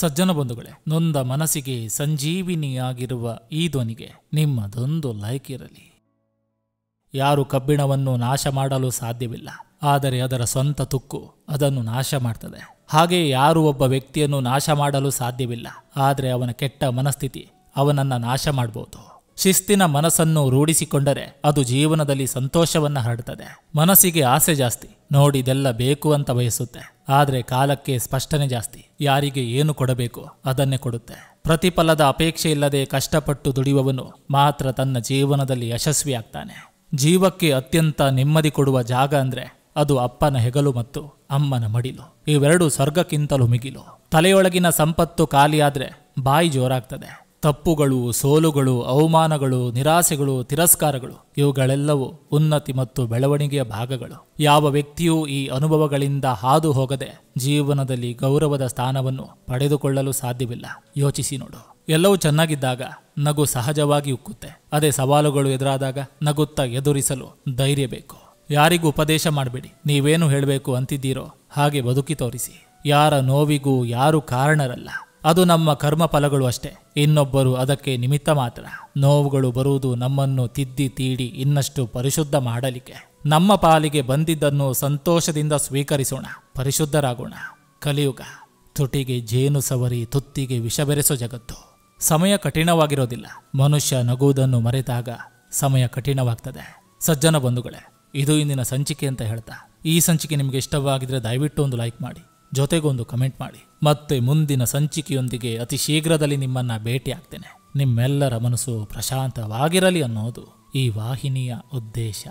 ಸಜ್ಜನ ಬಂಧುಗಳೇ ನೊಂದ ಮನಸ್ಸಿಗೆ ಸಂಜೀವಿನಿಯಾಗಿರುವ ಈ ಧ್ವನಿಗೆ ನಿಮ್ಮದೊಂದು ಲೈಕ್ ಇರಲಿ ಯಾರು ಕಬ್ಬಿಣವನ್ನು ನಾಶ ಮಾಡಲು ಸಾಧ್ಯವಿಲ್ಲ ಆದರೆ ಅದರ ಸ್ವಂತ ತುಕ್ಕು ಅದನ್ನು ನಾಶ ಮಾಡ್ತದೆ ಹಾಗೆ ಯಾರು ಒಬ್ಬ ವ್ಯಕ್ತಿಯನ್ನು ನಾಶ ಮಾಡಲು ಸಾಧ್ಯವಿಲ್ಲ ಆದರೆ ಅವನ ಕೆಟ್ಟ ಮನಸ್ಥಿತಿ ಅವನನ್ನು ನಾಶ ಮಾಡಬಹುದು ಶಿಸ್ತಿನ ಮನಸ್ಸನ್ನು ರೂಢಿಸಿಕೊಂಡರೆ ಅದು ಜೀವನದಲ್ಲಿ ಸಂತೋಷವನ್ನು ಹರಡ್ತದೆ ಮನಸ್ಸಿಗೆ ಆಸೆ ಜಾಸ್ತಿ ನೋಡಿ ಇದೆಲ್ಲ ಬೇಕು ಅಂತ ಬಯಸುತ್ತೆ ಆದರೆ ಕಾಲಕ್ಕೆ ಸ್ಪಷ್ಟನೆ ಜಾಸ್ತಿ ಯಾರಿಗೆ ಏನು ಕೊಡಬೇಕು ಅದನ್ನೇ ಕೊಡುತ್ತೆ ಪ್ರತಿಫಲದ ಅಪೇಕ್ಷೆ ಇಲ್ಲದೆ ಕಷ್ಟಪಟ್ಟು ದುಡಿಯುವವನು ಮಾತ್ರ ತನ್ನ ಜೀವನದಲ್ಲಿ ಯಶಸ್ವಿಯಾಗ್ತಾನೆ ಜೀವಕ್ಕೆ ಅತ್ಯಂತ ನೆಮ್ಮದಿ ಕೊಡುವ ಜಾಗ ಅಂದರೆ ಅದು ಅಪ್ಪನ ಹೆಗಲು ಮತ್ತು ಅಮ್ಮನ ಮಡಿಲು ಇವೆರಡೂ ಸ್ವರ್ಗಕ್ಕಿಂತಲೂ ಮಿಗಿಲು ತಲೆಯೊಳಗಿನ ಸಂಪತ್ತು ಖಾಲಿಯಾದರೆ ಬಾಯಿ ಜೋರಾಗ್ತದೆ ತಪ್ಪುಗಳು ಸೋಲುಗಳು ಅವಮಾನಗಳು ನಿರಾಸೆಗಳು ತಿರಸ್ಕಾರಗಳು ಇವುಗಳೆಲ್ಲವೂ ಉನ್ನತಿ ಮತ್ತು ಬೆಳವಣಿಗೆಯ ಭಾಗಗಳು ಯಾವ ವ್ಯಕ್ತಿಯೂ ಈ ಅನುಭವಗಳಿಂದ ಹಾದು ಹೋಗದೆ ಜೀವನದಲ್ಲಿ ಗೌರವದ ಸ್ಥಾನವನ್ನು ಪಡೆದುಕೊಳ್ಳಲು ಸಾಧ್ಯವಿಲ್ಲ ಯೋಚಿಸಿ ನೋಡು ಎಲ್ಲವೂ ಚೆನ್ನಾಗಿದ್ದಾಗ ನಗು ಸಹಜವಾಗಿ ಉಕ್ಕುತ್ತೆ ಅದೇ ಸವಾಲುಗಳು ಎದುರಾದಾಗ ನಗುತ್ತ ಎದುರಿಸಲು ಧೈರ್ಯ ಬೇಕು ಯಾರಿಗೂ ಉಪದೇಶ ಮಾಡಬೇಡಿ ನೀವೇನು ಹೇಳಬೇಕು ಅಂತಿದ್ದೀರೋ ಹಾಗೆ ಬದುಕಿ ತೋರಿಸಿ ಯಾರ ನೋವಿಗೂ ಯಾರು ಕಾರಣರಲ್ಲ ಅದು ನಮ್ಮ ಕರ್ಮ ಫಲಗಳು ಅಷ್ಟೇ ಇನ್ನೊಬ್ಬರು ಅದಕ್ಕೆ ನಿಮಿತ್ತ ಮಾತ್ರ ನೋವುಗಳು ಬರುವುದು ನಮ್ಮನ್ನು ತಿದ್ದಿ ತೀಡಿ ಇನ್ನಷ್ಟು ಪರಿಶುದ್ಧ ಮಾಡಲಿಕ್ಕೆ ನಮ್ಮ ಪಾಲಿಗೆ ಬಂದಿದ್ದನ್ನು ಸಂತೋಷದಿಂದ ಸ್ವೀಕರಿಸೋಣ ಪರಿಶುದ್ಧರಾಗೋಣ ಕಲಿಯುಗ ತುಟಿಗೆ ಜೇನು ಸವರಿ ತುತ್ತಿಗೆ ಬೆರೆಸೋ ಜಗತ್ತು ಸಮಯ ಕಠಿಣವಾಗಿರೋದಿಲ್ಲ ಮನುಷ್ಯ ನಗುವುದನ್ನು ಮರೆತಾಗ ಸಮಯ ಕಠಿಣವಾಗ್ತದೆ ಸಜ್ಜನ ಬಂಧುಗಳೇ ಇದು ಇಂದಿನ ಸಂಚಿಕೆ ಅಂತ ಹೇಳ್ತಾ ಈ ಸಂಚಿಕೆ ನಿಮಗೆ ಇಷ್ಟವಾಗಿದ್ರೆ ದಯವಿಟ್ಟು ಒಂದು ಲೈಕ್ ಮಾಡಿ ಜೊತೆಗೊಂದು ಕಮೆಂಟ್ ಮಾಡಿ ಮತ್ತೆ ಮುಂದಿನ ಸಂಚಿಕೆಯೊಂದಿಗೆ ಅತಿ ಶೀಘ್ರದಲ್ಲಿ ನಿಮ್ಮನ್ನು ಭೇಟಿಯಾಗ್ತೇನೆ ನಿಮ್ಮೆಲ್ಲರ ಮನಸ್ಸು ಪ್ರಶಾಂತವಾಗಿರಲಿ ಅನ್ನೋದು ಈ ವಾಹಿನಿಯ ಉದ್ದೇಶ